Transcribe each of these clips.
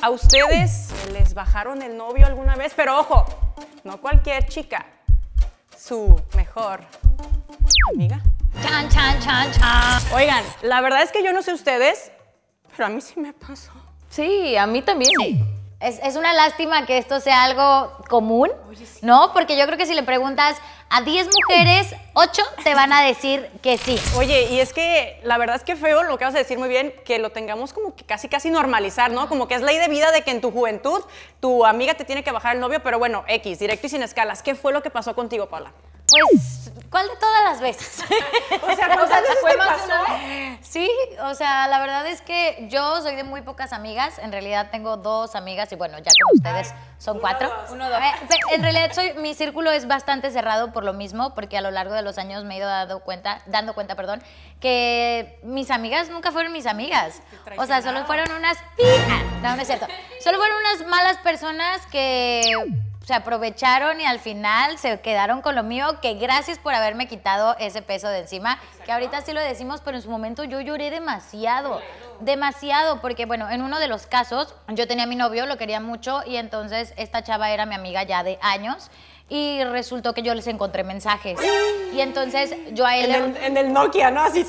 ¿A ustedes les bajaron el novio alguna vez? Pero ojo, no cualquier chica, su mejor amiga. Chan, chan, chan, Oigan, la verdad es que yo no sé ustedes, pero a mí sí me pasó. Sí, a mí también es, una lástima que esto sea algo común, ¿no? Porque yo creo que si le preguntas a 10 mujeres, 8 te van a decir que sí. Oye, y es que la verdad es que feo lo que vas a decir muy bien, que lo tengamos como que casi casi normalizar, ¿no? Como que es ley de vida de que en tu juventud tu amiga te tiene que bajar el novio, pero bueno, X, directo y sin escalas. ¿Qué fue lo que pasó contigo, Paula? Pues, ¿cuál de todas las veces? o sea, más Sí, o sea, la verdad es que yo soy de muy pocas amigas. En realidad tengo dos amigas y bueno, ya con ustedes son cuatro. Uno, dos. Eh, en realidad soy, mi círculo es bastante cerrado por lo mismo, porque a lo largo de los años me he ido dando cuenta, dando cuenta, perdón, que mis amigas nunca fueron mis amigas. O sea, solo fueron unas... Ah, no, no es cierto. Solo fueron unas malas personas que se aprovecharon y al final se quedaron con lo mío, que gracias por haberme quitado ese peso de encima, que ahorita sí lo decimos, pero en su momento yo lloré demasiado, demasiado, porque bueno, en uno de los casos yo tenía a mi novio, lo quería mucho y entonces esta chava era mi amiga ya de años y resultó que yo les encontré mensajes. Y entonces yo a él... En el, Nokia, ¿no? Así.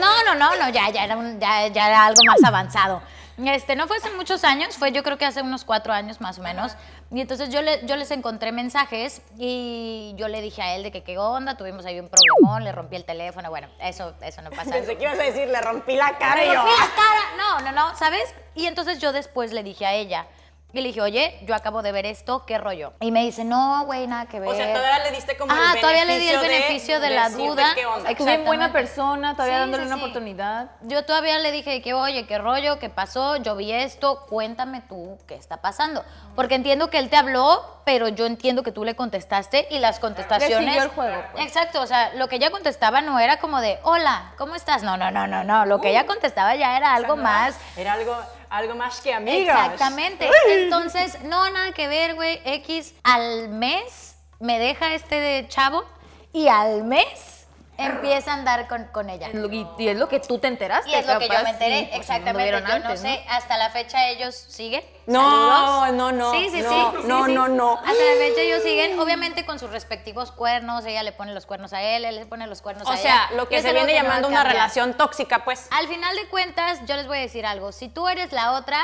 No, no, no, no, ya, ya, era ya, ya era algo más avanzado. Este, no fue hace muchos años, fue yo creo que hace unos cuatro años más o menos. Y entonces yo, yo les encontré mensajes y yo le dije a él de que qué onda, tuvimos ahí un problemón, le rompí el teléfono, bueno, eso, eso no pasa. Pensé que ibas a decir, le rompí la cara. Le rompí la cara, no, no, no, ¿sabes? Y entonces yo después le dije a ella, y le dije, oye, yo acabo de ver esto, ¿qué rollo? Y me dice, no, güey, nada que ver. O sea, todavía le diste como ah, el todavía le di el beneficio de, la duda. Es una buena persona, todavía dándole una oportunidad. Yo todavía le dije que, oye, qué rollo, qué pasó, yo vi esto, cuéntame tú qué está pasando. Porque entiendo que él te habló, pero yo entiendo que tú le contestaste y las contestaciones... Le el juego. Pues. Exacto, o sea, lo que ella contestaba no era como de, hola, ¿cómo estás? No, no, no, no, no. Lo que ella uh. contestaba ya era algo más... Era algo algo más que amigas. Exactamente. Entonces, no, nada que ver, güey. X al mes me deja este de chavo y al mes empieza a andar con, ella. Y, es lo que tú te enteraste. Y es lo que yo me enteré, pues, exactamente. no sé, hasta la fecha ellos siguen. No, no, no. Sí, sí, no, sí. No, no, no. Hasta la fecha ellos siguen, obviamente con sus respectivos cuernos. Ella le pone los cuernos a él, él le pone los cuernos a sea, ella. O sea, lo que se viene llamando una relación tóxica, pues. Al final de cuentas, yo les voy a decir algo. Si tú eres la otra,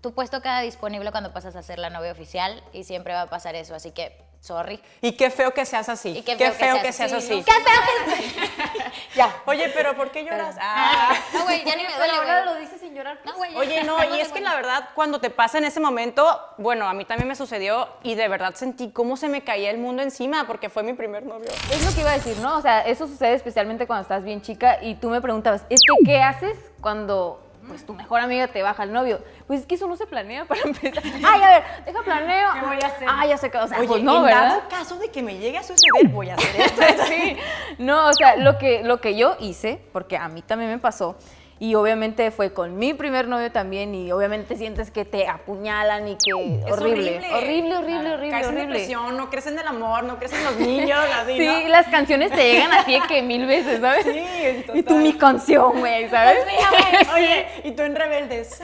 tu puesto queda disponible cuando pasas a ser la novia oficial y siempre va a pasar eso. Así que Sorry. Y qué feo que seas así. Y qué, feo, que, seas, así. Qué feo que Ya. Oye, pero ¿por qué lloras? Ah. No, güey, ya ni me duele. Ahora lo dices sin llorar. Pues. Oye, no, y es que la verdad, cuando te pasa en ese momento, bueno, a mí también me sucedió y de verdad sentí cómo se me caía el mundo encima porque fue mi primer novio. Es lo que iba a decir, ¿no? O sea, eso sucede especialmente cuando estás bien chica y tú me preguntabas, ¿es que qué haces cuando pues tu mejor amiga te baja el novio. Pues es que eso no se planea para empezar. Ay, a ver, deja planeo. ¿Qué voy a hacer? Ay, ya sé qué. Oye, pues, no, en ¿verdad? dado caso de que me llegue a suceder, voy a hacer esto. sí. No, o sea, lo que, lo que yo hice, porque a mí también me pasó, y obviamente fue con mi primer novio también y obviamente sientes que te apuñalan y que horrible, horrible, horrible, horrible, horrible. no crecen del amor, no crecen los niños, vida. Sí, las canciones te llegan así que mil veces, ¿sabes? Sí, Y tú mi canción, güey, pues ¿sabes? Oye, y tú en Rebeldes.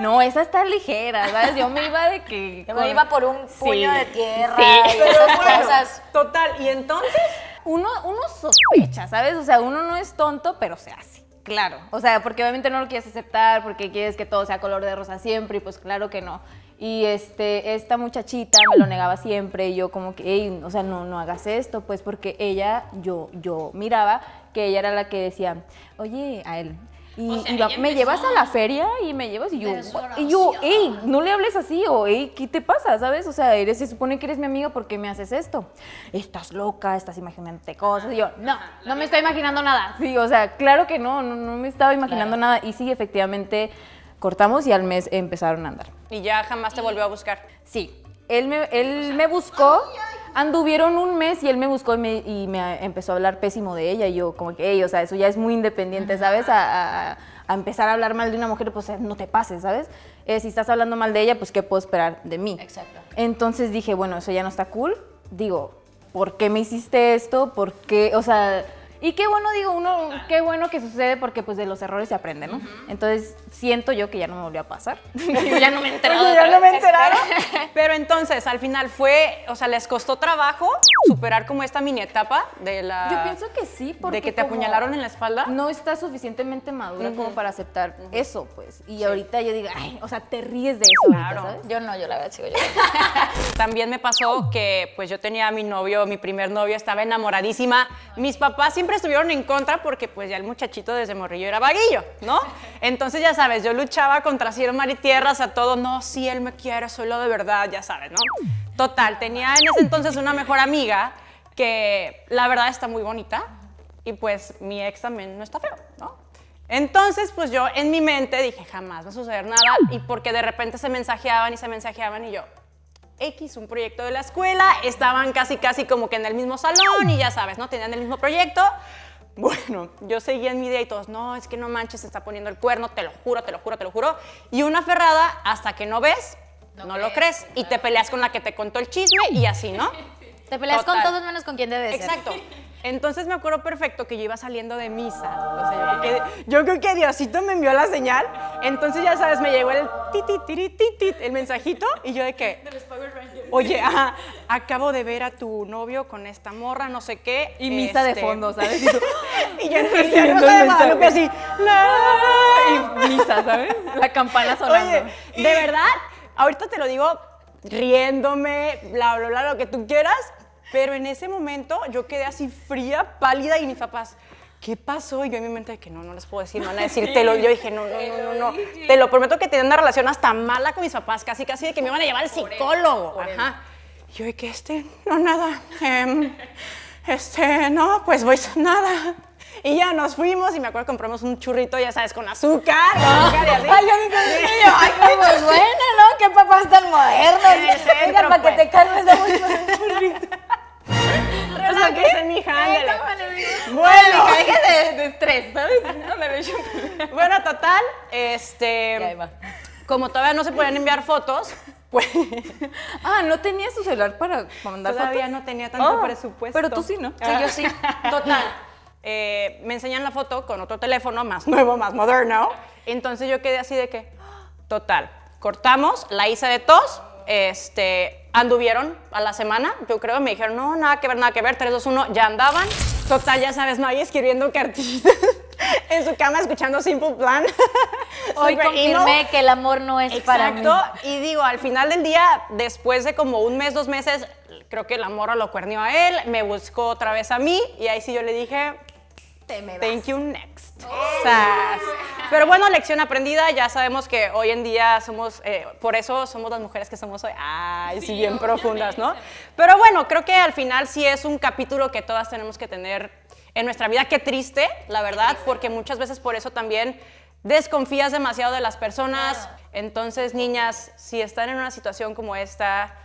No, esa está ligera, ¿sabes? Yo me iba de que... me iba por un puño de tierra y Total, y entonces uno, uno sospecha, ¿sabes? O sea, uno no es tonto, pero se hace. Claro, o sea, porque obviamente no lo quieres aceptar, porque quieres que todo sea color de rosa siempre, y pues claro que no. Y este, esta muchachita me lo negaba siempre, y yo como que, o sea, no, no hagas esto, pues porque ella, yo, yo miraba que ella era la que decía, oye, a él, y, me llevas a la feria y me llevas y yo, y hey, no le hables así o hey, ¿qué te pasa? ¿Sabes? O sea, eres, se supone que eres mi amiga, porque me haces esto? Estás loca, estás imaginándote cosas. y yo, no, no me estoy imaginando nada. Sí, o sea, claro que no, no, me estaba imaginando nada. Y sí, efectivamente, cortamos y al mes empezaron a andar. ¿Y ya jamás te volvió a buscar? Sí, él me, él me buscó anduvieron un mes y él me buscó y me, empezó a hablar pésimo de ella. Y yo, como que, o sea, eso ya es muy independiente, ¿sabes? A, empezar a hablar mal de una mujer, pues no te pases, ¿sabes? Eh, si estás hablando mal de ella, pues ¿qué puedo esperar de mí? Exacto. Entonces dije, bueno, eso ya no está cool. Digo, ¿por qué me hiciste esto? ¿Por qué? O sea y qué bueno, digo, uno, qué bueno que sucede porque pues de los errores se aprende, ¿no? Entonces siento yo que ya no me volvió a pasar. ya no me enteraron. ya no me enteraron. Pero entonces, al final fue, o sea, les costó trabajo superar como esta mini etapa de la... Yo pienso que sí, porque... De que te apuñalaron en la espalda. No está suficientemente madura como para aceptar eso, pues. Y ahorita yo digo, ay, o sea, te ríes de eso. Claro. Yo no, yo la verdad sigo yo también me pasó que pues yo tenía a mi novio, mi primer novio, estaba enamoradísima. Mis papás siempre estuvieron en contra porque pues ya el muchachito desde morrillo era vaguillo, ¿no? Entonces ya sabes, yo luchaba contra cielo, mar y tierras a todo, no, si él me quiere, soy lo de verdad, ya sabes, ¿no? Total, tenía en ese entonces una mejor amiga que la verdad está muy bonita y pues mi ex también no está feo, ¿no? Entonces, pues yo en mi mente dije, jamás va a suceder nada, y porque de repente se mensajeaban y se mensajeaban y yo, X, un proyecto de la escuela, estaban casi casi como que en el mismo salón y ya sabes, ¿no? Tenían el mismo proyecto. Bueno, yo seguía en mi idea y todos, no, es que no manches, se está poniendo el cuerno, te lo juro, te lo juro, te lo juro. Y una ferrada, hasta que no ves, no, lo crees. Y te peleas con la que te contó el chisme y así, ¿no? Te peleas con todos menos con quien debes. Exacto. Entonces me acuerdo perfecto que yo iba saliendo de misa. O sea, yo, creo que, Diosito me envió la señal. Entonces, ya sabes, me llegó el, titi, el mensajito y yo de que... Oye, ah, acabo de ver a tu novio con esta morra, no sé qué. Y misa de este, fondo, ¿sabes? Y, ya y yo sé así. La... Y misa, ¿sabes? La campana sonando. de verdad, ahorita te lo digo riéndome, bla, bla, bla, lo que tú quieras. Pero en ese momento yo quedé así fría, pálida y mis papás, ¿qué pasó? Y yo en mi mente que no, no les puedo decir, van a decir, te lo, yo dije, no, no, no, no, no, te lo prometo que tenía una relación hasta mala con mis papás, casi, casi de que me iban a llevar al psicólogo, Y yo de que este, no, nada, em, este, no, pues voy, pues, nada. Y ya nos fuimos y me acuerdo que compramos un churrito, ya sabes, con azúcar. Ay, yo dije, ay, qué bueno, ¿no? Qué papás tan modernos. Oigan, para que te calmes, de un total, este, como todavía no se pueden enviar fotos, pues... ah, ¿no tenía su celular para mandar Todavía no tenía tanto ah, presupuesto. Pero tú sí, ¿no? Ah, sí, yo sí. Total. Eh, me enseñan la foto con otro teléfono más nuevo, más moderno. Entonces yo quedé así de que, total, cortamos, la hice de tos, este, anduvieron a la semana, yo creo, me dijeron, no, nada que ver, nada que ver, 3, 2, 1, ya andaban. Total, ya sabes, no hay escribiendo cartitas. en su cama escuchando Simple Plan. Hoy confirmé que el amor no es para mí. Exacto. Y digo, al final del día, después de como un mes, dos meses, creo que el amor lo cuernió a él, me buscó otra vez a mí y ahí sí yo le dije, Thank you next. Oh. Pero bueno, lección aprendida, ya sabemos que hoy en día somos, eh, por eso somos las mujeres que somos hoy, ay, sí, bien profundas, ¿no? Pero bueno, creo que al final sí es un capítulo que todas tenemos que tener en nuestra vida. Qué triste, la verdad, porque muchas veces por eso también desconfías demasiado de las personas. Entonces, niñas, si están en una situación como esta,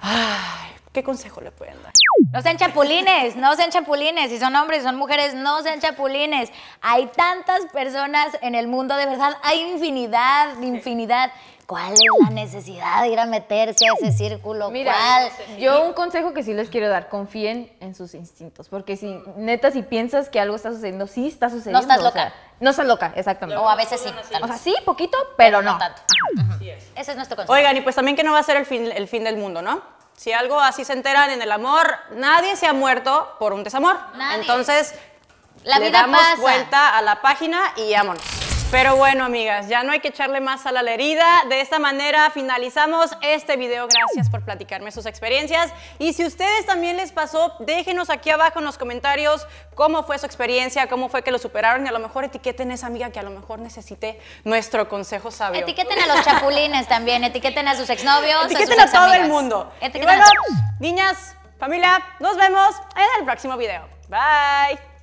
ay, ¿Qué consejo le pueden dar? No sean chapulines, no sean chapulines. Si son hombres, si son mujeres, no sean chapulines. Hay tantas personas en el mundo, de verdad, hay infinidad, infinidad. ¿Cuál es la necesidad de ir a meterse a ese círculo? Mira, yo un consejo que sí les quiero dar, confíen en sus instintos, porque si neta si piensas que algo está sucediendo, sí está sucediendo. No estás loca. no estás loca, exactamente. O a veces sí. O sea, sí, poquito, pero, no. tanto. Ese es nuestro consejo. Oigan, y pues también que no va a ser el fin, el fin del mundo, ¿no? Si algo así se enteran en el amor, nadie se ha muerto por un desamor. Entonces, le damos vuelta a la página y vámonos. Pero bueno, amigas, ya no hay que echarle más a la herida. De esta manera finalizamos este video. Gracias por platicarme sus experiencias. Y si ustedes también les pasó, déjenos aquí abajo en los comentarios cómo fue su experiencia, cómo fue que lo superaron y a lo mejor etiqueten a esa amiga que a lo mejor necesite nuestro consejo sabio. Etiqueten a los chapulines también, etiqueten a sus exnovios, etiqueten a, todo el mundo. bueno, niñas, familia, nos vemos en el próximo video. Bye.